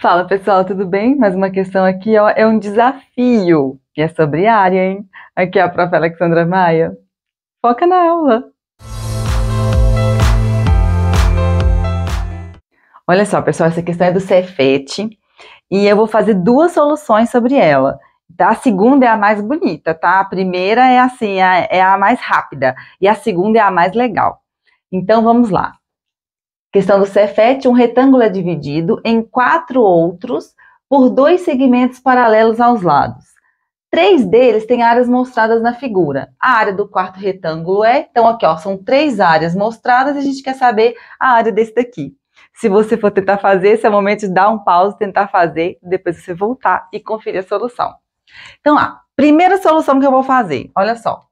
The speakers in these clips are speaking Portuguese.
Fala pessoal, tudo bem? Mais uma questão aqui ó, é um desafio e é sobre área, hein? Aqui é a prof. Alexandra Maia. Foca na aula! Olha só, pessoal, essa questão é do Cefet e eu vou fazer duas soluções sobre ela. Tá? A segunda é a mais bonita, tá? A primeira é assim, é a mais rápida e a segunda é a mais legal. Então vamos lá. Questão do Cefete, um retângulo é dividido em quatro outros por dois segmentos paralelos aos lados. Três deles têm áreas mostradas na figura. A área do quarto retângulo é, então aqui ó, são três áreas mostradas e a gente quer saber a área desse daqui. Se você for tentar fazer, esse é o momento de dar um pause, tentar fazer, depois você voltar e conferir a solução. Então lá, primeira solução que eu vou fazer, olha só.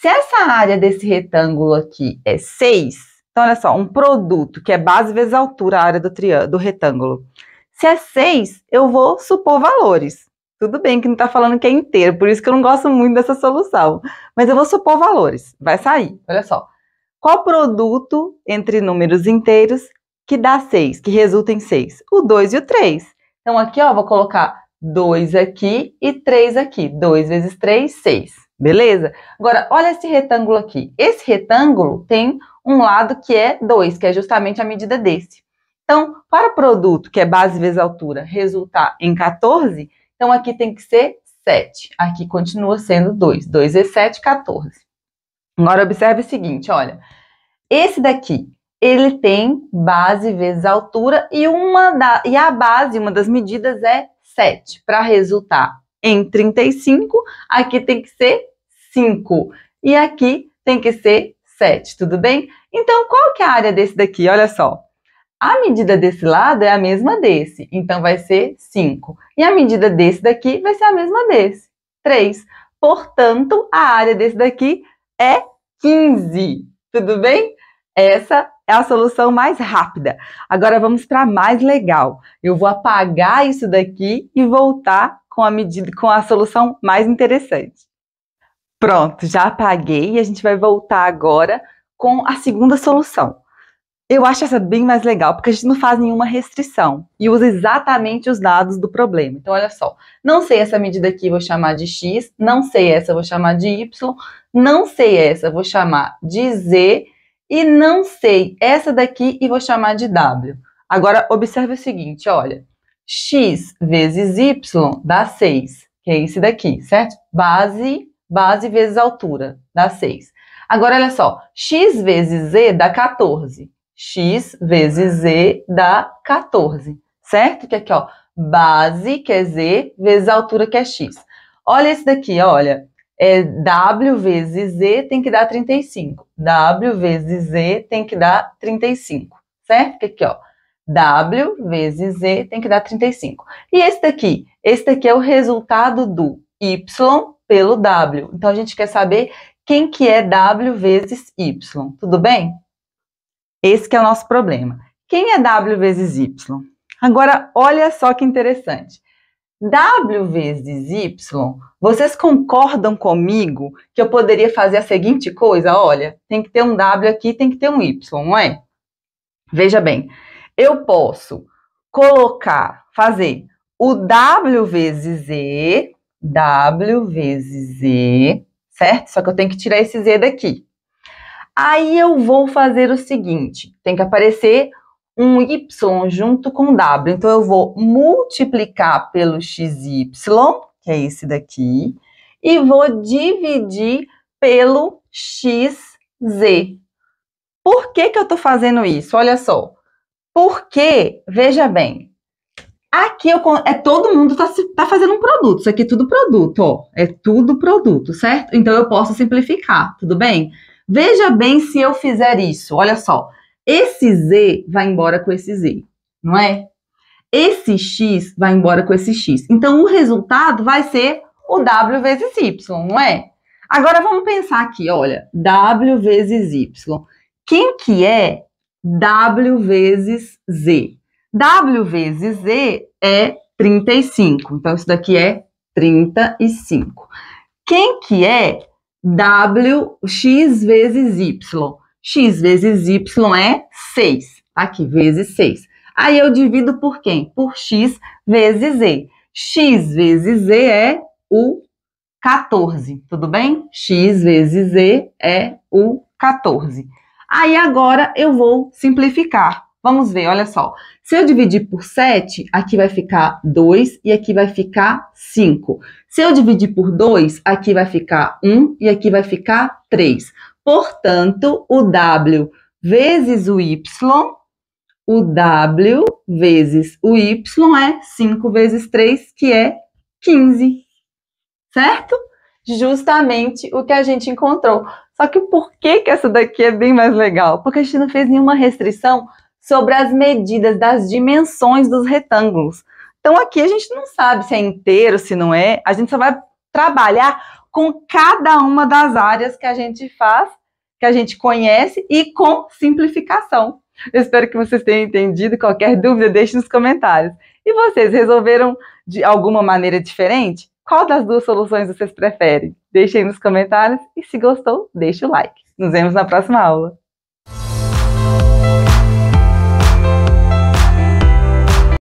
Se essa área desse retângulo aqui é 6, então, olha só, um produto que é base vezes altura, a área do, do retângulo. Se é 6, eu vou supor valores. Tudo bem que não está falando que é inteiro, por isso que eu não gosto muito dessa solução. Mas eu vou supor valores, vai sair. Olha só. Qual produto entre números inteiros que dá 6, que resulta em 6? O 2 e o 3. Então aqui, ó, vou colocar 2 aqui e 3 aqui. 2 vezes 3, 6. Beleza? Agora, olha esse retângulo aqui. Esse retângulo tem um lado que é 2, que é justamente a medida desse. Então, para o produto, que é base vezes altura, resultar em 14, então aqui tem que ser 7. Aqui continua sendo 2. 2 vezes 7, 14. Agora, observe o seguinte, olha. Esse daqui, ele tem base vezes altura e, uma da, e a base, uma das medidas é 7. Para resultar em 35, aqui tem que ser 5 e aqui tem que ser 7, tudo bem? Então, qual que é a área desse daqui? Olha só. A medida desse lado é a mesma desse, então vai ser 5. E a medida desse daqui vai ser a mesma desse, 3. Portanto, a área desse daqui é 15, tudo bem? Essa é a solução mais rápida. Agora vamos para a mais legal. Eu vou apagar isso daqui e voltar com a medida, com a solução mais interessante. Pronto, já apaguei e a gente vai voltar agora com a segunda solução. Eu acho essa bem mais legal, porque a gente não faz nenhuma restrição e usa exatamente os dados do problema. Então, olha só, não sei essa medida aqui, vou chamar de x, não sei essa, vou chamar de y, não sei essa, vou chamar de z, e não sei essa daqui e vou chamar de w. Agora, observe o seguinte, olha, x vezes y dá 6, que é esse daqui, certo? Base, base vezes altura, dá 6. Agora, olha só, x vezes z dá 14. x vezes z dá 14, certo? Que aqui, ó, base, que é z, vezes altura, que é x. Olha esse daqui, olha, é W vezes Z tem que dar 35. W vezes Z tem que dar 35, certo? Que aqui, ó, W vezes Z tem que dar 35. E esse daqui? Esse daqui é o resultado do Y pelo W. Então, a gente quer saber quem que é W vezes Y, tudo bem? Esse que é o nosso problema. Quem é W vezes Y? Agora, olha só que interessante. W vezes Y, vocês concordam comigo que eu poderia fazer a seguinte coisa? Olha, tem que ter um W aqui, tem que ter um Y, não é? Veja bem, eu posso colocar, fazer o W vezes Z, W vezes Z, certo? Só que eu tenho que tirar esse Z daqui. Aí eu vou fazer o seguinte: tem que aparecer um Y junto com W. Então eu vou multiplicar pelo XY, que é esse daqui, e vou dividir pelo XZ. Por que, que eu estou fazendo isso? Olha só. Porque, veja bem, aqui eu, é todo mundo está tá fazendo um produto. Isso aqui é tudo produto, ó. É tudo produto, certo? Então eu posso simplificar, tudo bem? Veja bem se eu fizer isso. Olha só. Esse Z vai embora com esse Z, não é? Esse X vai embora com esse X. Então o resultado vai ser o W vezes Y, não é? Agora vamos pensar aqui, olha, W vezes Y. Quem que é W vezes Z. W vezes Z é 35. Então, isso daqui é 35. Quem que é W, X vezes Y? X vezes Y é 6. Tá aqui, vezes 6. Aí eu divido por quem? Por X vezes Z. X vezes Z é o 14, tudo bem? X vezes Z é o 14. Aí agora eu vou simplificar. Vamos ver, olha só. Se eu dividir por 7, aqui vai ficar 2 e aqui vai ficar 5. Se eu dividir por 2, aqui vai ficar 1 e aqui vai ficar 3. Portanto, o W vezes o Y, o W vezes o Y é 5 vezes 3, que é 15. Certo? Justamente o que a gente encontrou. Só que por que, que essa daqui é bem mais legal? Porque a gente não fez nenhuma restrição sobre as medidas das dimensões dos retângulos. Então aqui a gente não sabe se é inteiro, se não é. A gente só vai trabalhar com cada uma das áreas que a gente faz, que a gente conhece e com simplificação. Eu espero que vocês tenham entendido. Qualquer dúvida, deixe nos comentários. E vocês resolveram de alguma maneira diferente? Qual das duas soluções vocês preferem? Deixe aí nos comentários e se gostou, deixe o like. Nos vemos na próxima aula.